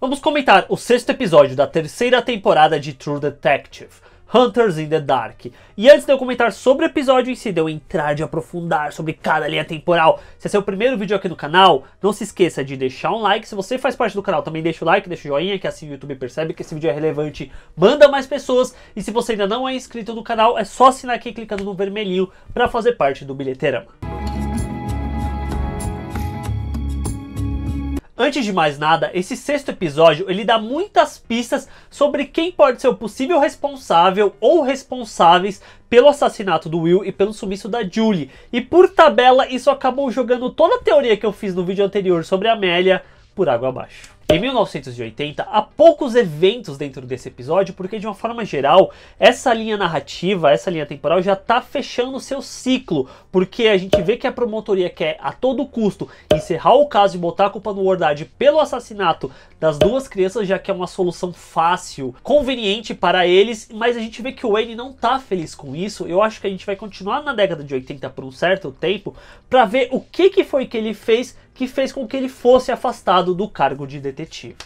Vamos comentar o sexto episódio da terceira temporada de True Detective, Hunters in the Dark. E antes de eu comentar sobre o episódio em si, de eu entrar de aprofundar sobre cada linha temporal, se esse é o primeiro vídeo aqui no canal, não se esqueça de deixar um like. Se você faz parte do canal, também deixa o like, deixa o joinha, que assim o YouTube percebe que esse vídeo é relevante, manda mais pessoas. E se você ainda não é inscrito no canal, é só assinar aqui clicando no vermelhinho para fazer parte do Bilheteirama. Antes de mais nada, esse sexto episódio ele dá muitas pistas sobre quem pode ser o possível responsável ou responsáveis pelo assassinato do Will e pelo sumiço da Julie. E por tabela, isso acabou jogando toda a teoria que eu fiz no vídeo anterior sobre a Amélia por água abaixo. Em 1980, há poucos eventos dentro desse episódio, porque de uma forma geral, essa linha narrativa, essa linha temporal já está fechando seu ciclo, porque a gente vê que a promotoria quer a todo custo encerrar o caso e botar a culpa no Wardad pelo assassinato das duas crianças, já que é uma solução fácil, conveniente para eles, mas a gente vê que o Wayne não está feliz com isso. Eu acho que a gente vai continuar na década de 80 por um certo tempo para ver o que que foi que ele fez que fez com que ele fosse afastado do cargo de detetive detetive.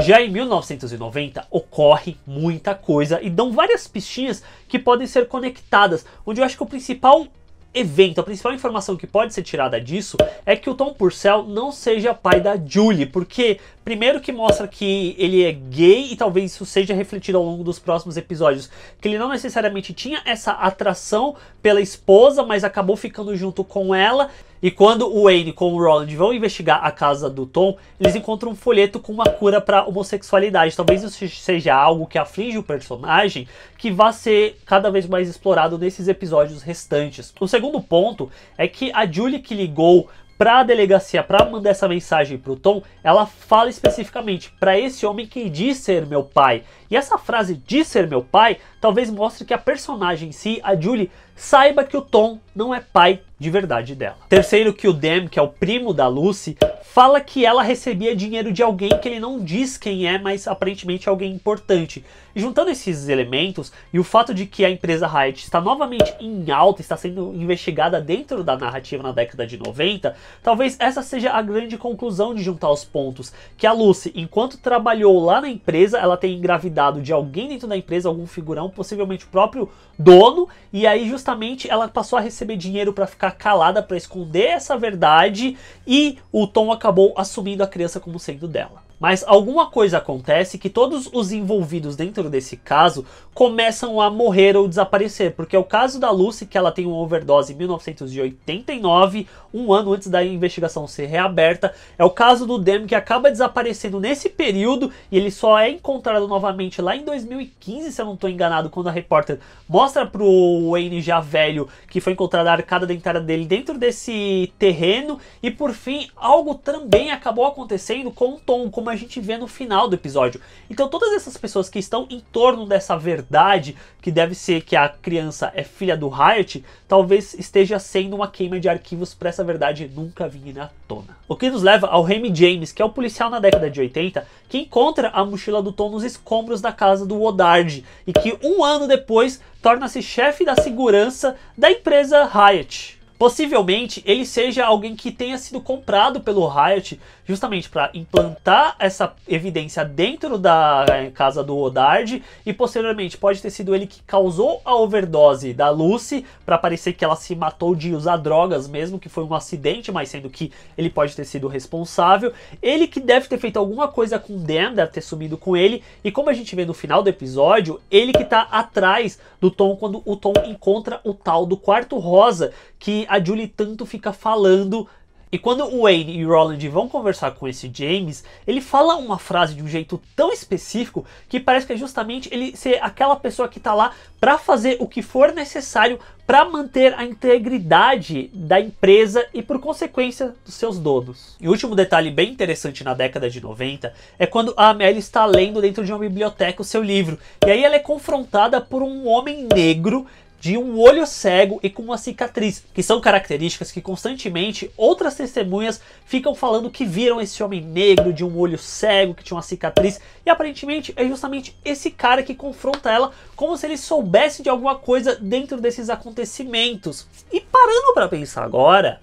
Já em 1990 ocorre muita coisa e dão várias pistinhas que podem ser conectadas, onde eu acho que o principal evento. A principal informação que pode ser tirada disso é que o Tom Purcell não seja pai da Julie, porque primeiro que mostra que ele é gay e talvez isso seja refletido ao longo dos próximos episódios, que ele não necessariamente tinha essa atração pela esposa, mas acabou ficando junto com ela. E quando o Wayne com o Roland vão investigar a casa do Tom, eles encontram um folheto com uma cura para homossexualidade. Talvez isso seja algo que aflige o personagem, que vá ser cada vez mais explorado nesses episódios restantes. O segundo segundo ponto é que a Julie que ligou para a delegacia para mandar essa mensagem para o Tom, ela fala especificamente para esse homem que diz ser meu pai. E essa frase diz ser meu pai talvez mostre que a personagem em si, a Julie, saiba que o Tom não é pai de verdade dela. Terceiro, que o Dem, que é o primo da Lucy, fala que ela recebia dinheiro de alguém que ele não diz quem é, mas aparentemente é alguém importante. E juntando esses elementos e o fato de que a empresa Riot está novamente em alta, está sendo investigada dentro da narrativa na década de 90, talvez essa seja a grande conclusão de juntar os pontos, que a Lucy, enquanto trabalhou lá na empresa, ela tem engravidado de alguém dentro da empresa, algum figurão, possivelmente o próprio dono, e aí justamente justamente ela passou a receber dinheiro para ficar calada, para esconder essa verdade, e o Tom acabou assumindo a criança como sendo dela. Mas alguma coisa acontece que todos os envolvidos dentro desse caso começam a morrer ou desaparecer, porque é o caso da Lucy que ela tem uma overdose em 1989, um ano antes da investigação ser reaberta, é o caso do Dem que acaba desaparecendo nesse período e ele só é encontrado novamente lá em 2015, se eu não estou enganado, quando a repórter mostra pro Wayne já velho que foi encontrada a arcada dentária dele dentro desse terreno e por fim algo também acabou acontecendo com o Tom, como a gente vê no final do episódio. Então todas essas pessoas que estão em torno dessa verdade verdade que deve ser que a criança é filha do Hyatt, talvez esteja sendo uma queima de arquivos para essa verdade nunca vir à tona. O que nos leva ao Remy James, que é o um policial na década de 80, que encontra a mochila do Tom nos escombros da casa do Odard e que um ano depois torna-se chefe da segurança da empresa Hyatt. Possivelmente ele seja alguém que tenha sido comprado pelo Riot justamente para implantar essa evidência dentro da eh, casa do Odard e posteriormente pode ter sido ele que causou a overdose da Lucy para parecer que ela se matou de usar drogas mesmo, que foi um acidente, mas sendo que ele pode ter sido responsável. Ele que deve ter feito alguma coisa com Dan, deve ter sumido com ele e como a gente vê no final do episódio, ele que tá atrás do Tom quando o Tom encontra o tal do quarto rosa que a Julie tanto fica falando. E quando o Wayne e o Roland vão conversar com esse James, ele fala uma frase de um jeito tão específico que parece que é justamente ele ser aquela pessoa que está lá para fazer o que for necessário para manter a integridade da empresa e, por consequência, dos seus donos. E o último detalhe bem interessante na década de 90 é quando a Amélia está lendo dentro de uma biblioteca o seu livro. E aí ela é confrontada por um homem negro de um olho cego e com uma cicatriz, que são características que constantemente outras testemunhas ficam falando que viram esse homem negro de um olho cego, que tinha uma cicatriz, e aparentemente é justamente esse cara que confronta ela como se ele soubesse de alguma coisa dentro desses acontecimentos. E parando para pensar agora,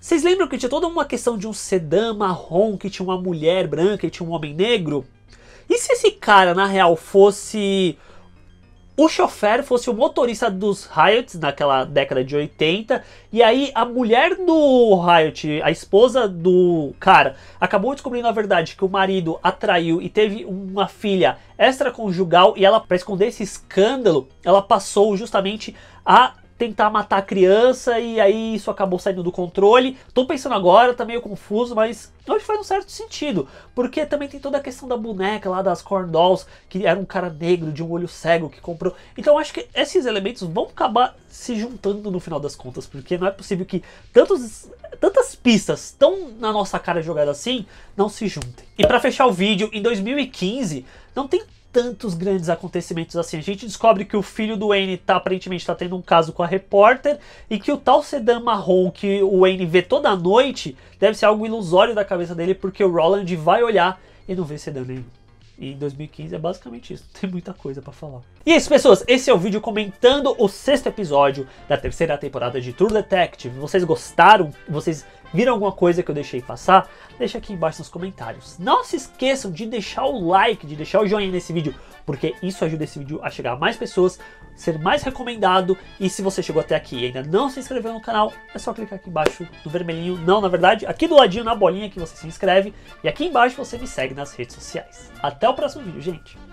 vocês lembram que tinha toda uma questão de um sedã marrom que tinha uma mulher branca e tinha um homem negro? E se esse cara, na real, fosse o chofer fosse o motorista dos Riots naquela década de 80, e aí a mulher do Riot, a esposa do cara, acabou descobrindo a verdade que o marido atraiu e teve uma filha extraconjugal, e ela, para esconder esse escândalo, ela passou justamente a tentar matar a criança e aí isso acabou saindo do controle. Tô pensando agora, tá meio confuso, mas acho que faz um certo sentido, porque também tem toda a questão da boneca lá das Corn Dolls, que era um cara negro de um olho cego que comprou. Então acho que esses elementos vão acabar se juntando no final das contas, porque não é possível que tantos, tantas pistas tão na nossa cara jogada assim não se juntem. E para fechar o vídeo, em 2015 não tem tantos grandes acontecimentos assim. A gente descobre que o filho do Wayne tá aparentemente está tendo um caso com a repórter e que o tal sedã marrom que o Wayne vê toda noite deve ser algo ilusório da cabeça dele porque o Roland vai olhar e não vê sedã nenhum. E em 2015 é basicamente isso, tem muita coisa para falar. E é isso, pessoas, esse é o vídeo comentando o sexto episódio da terceira temporada de True Detective. Vocês gostaram? Vocês Viram alguma coisa que eu deixei passar? Deixa aqui embaixo nos comentários. Não se esqueçam de deixar o like, de deixar o joinha nesse vídeo, porque isso ajuda esse vídeo a chegar a mais pessoas, ser mais recomendado. E se você chegou até aqui e ainda não se inscreveu no canal, é só clicar aqui embaixo no vermelhinho. Não, na verdade, aqui do ladinho na bolinha que você se inscreve. E aqui embaixo você me segue nas redes sociais. Até o próximo vídeo, gente!